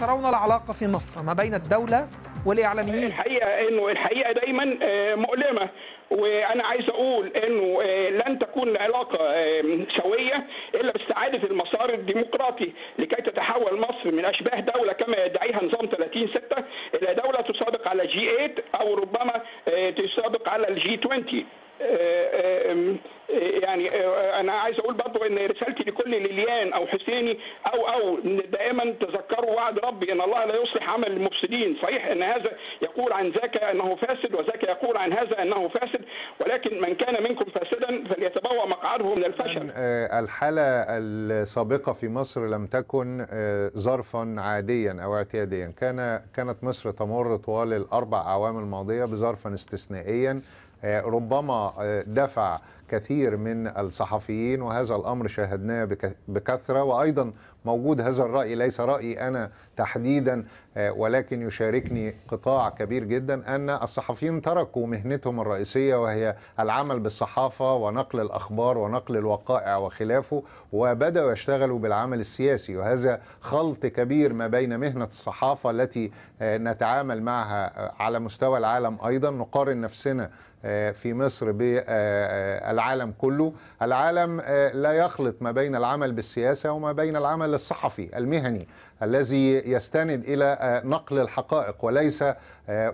ترون العلاقه في مصر ما بين الدوله والاعلاميين؟ الحقيقه انه الحقيقه دايما آه، مؤلمه وانا عايز اقول انه آه، لن تكون العلاقه آه، سويه الا باستعاده المسار الديمقراطي لكي تتحول مصر من اشباه دوله كما يدعيها نظام 30 6 الى دوله تسابق على جي 8 او ربما تسابق على الجي 20 كل ليليان او حسيني او او دائما تذكروا وعد ربي ان الله لا يصلح عمل المفسدين صحيح ان هذا يقول عن ذاك انه فاسد وذاك يقول عن هذا انه فاسد ولكن من كان منكم فاسدا فليتبوأ مقعده من الف... آه، الحالة السابقة في مصر لم تكن آه، ظرفا عاديا أو اعتياديا كان كانت مصر تمر طوال الأربع أعوام الماضية بظرفا استثنائيا آه، ربما دفع كثير من الصحفيين وهذا الأمر شاهدناه بكثرة وأيضا موجود هذا الرأي ليس رأيي أنا تحديدا ولكن يشاركني قطاع كبير جدا أن الصحفيين تركوا مهنتهم الرئيسية وهي العمل بالصحافة ونقل الأخبار ونقل الواقع والوقائع وخلافه وبداوا يشتغلوا بالعمل السياسي وهذا خلط كبير ما بين مهنة الصحافة التي نتعامل معها على مستوى العالم أيضا نقارن نفسنا آه، في مصر بالعالم آه، آه، كله العالم لا يخلط ما بين العمل بالسياسة وما بين العمل الصحفي المهني الذي يستند إلى نقل الحقائق وليس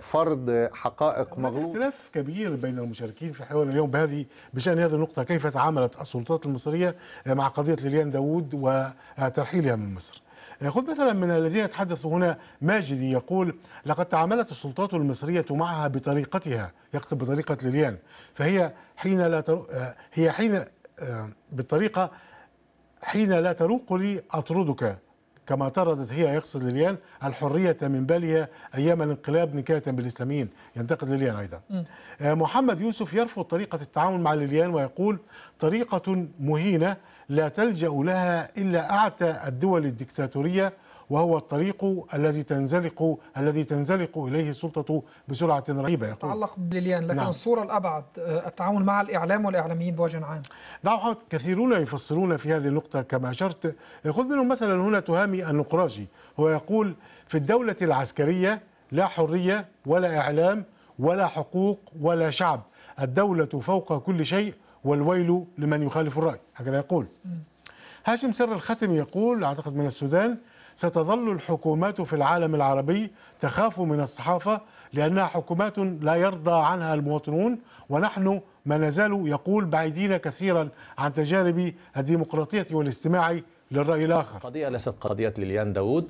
فرض حقائق مغلوطة اختلاف كبير بين المشاركين في حوار اليوم بهذه بشأن هذه النقطة كيف تعاملت السلطات المصرية مع قضية ليليان داوود وترحيلها من مصر آه، خذ مثلا من الذين يتحدثوا هنا ماجدي يقول لقد تعاملت السلطات المصرية معها بطريقتها يقصد بطريقة ليليان فهي حين لا تر... آه، هي حين آه، بالطريقة حين لا تروق لي أطردك كما طردت هي يقصد ليليان الحرية من بالها أيام الانقلاب نكاية بالإسلاميين ينتقد ليليان أيضا آه، محمد يوسف يرفض طريقة التعامل مع ليليان ويقول طريقة مهينة لا تلجأ لها إلا أعتى الدول الدكتاتورية وهو الطريق الذي تنزلق الذي تنزلق اليه السلطه بسرعه رهيبه يقول تعلق بليليان لكن نعم. الصوره الابعد آه، التعامل مع الاعلام والاعلاميين بوجه عام نعم كثيرون يفسرون في هذه النقطه كما اشرت خذ منهم مثلا هنا تهامي النقراجي هو يقول في الدوله العسكريه لا حريه ولا اعلام ولا حقوق ولا شعب الدولة فوق كل شيء والويل لمن يخالف الرأي هكذا يقول هاشم سر الختم يقول أعتقد من السودان ستظل الحكومات في العالم العربي تخاف من الصحافة لأنها حكومات لا يرضى عنها المواطنون ونحن ما نزال يقول بعيدين كثيرا عن تجارب الديمقراطية والاستماع للرأي الآخر قضية ليست قضية ليليان داوود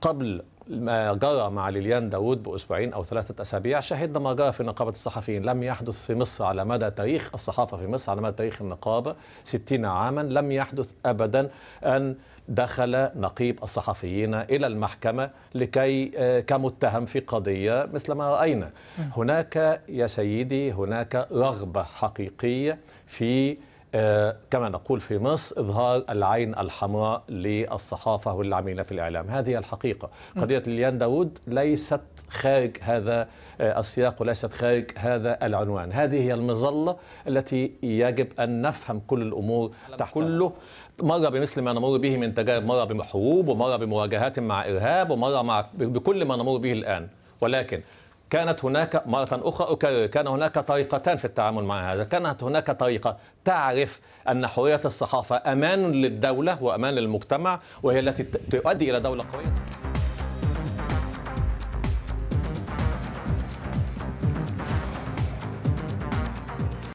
قبل ما جرى مع ليليان داوود بأسبوعين أو ثلاثة أسابيع شهدنا ما جرى في نقابة الصحفيين لم يحدث في مصر على مدى تاريخ الصحافة في مصر على مدى تاريخ النقابة 60 عاما لم يحدث أبدا أن دخل نقيب الصحفيين إلى المحكمة لكي آه، كمتهم في قضية مثل ما رأينا هناك يا سيدي هناك رغبة حقيقية في آه، كما نقول في مصر إظهار العين الحمراء للصحافة والعاملين في الإعلام هذه الحقيقة قضية ليان داود ليست خارج هذا آه، السياق وليست خارج هذا العنوان هذه هي المظلة التي يجب أن نفهم كل الأمور كله مرة بمثل ما نمر به من تجارب مرة بحروب ومرة بمواجهات مع إرهاب ومرة مع بكل ما نمر به الآن ولكن كانت هناك مرة أخرى أكرر كان هناك طريقتان في التعامل مع هذا كانت هناك طريقة تعرف أن حرية الصحافة أمان للدولة وأمان للمجتمع وهي التي تؤدي إلى دولة قوية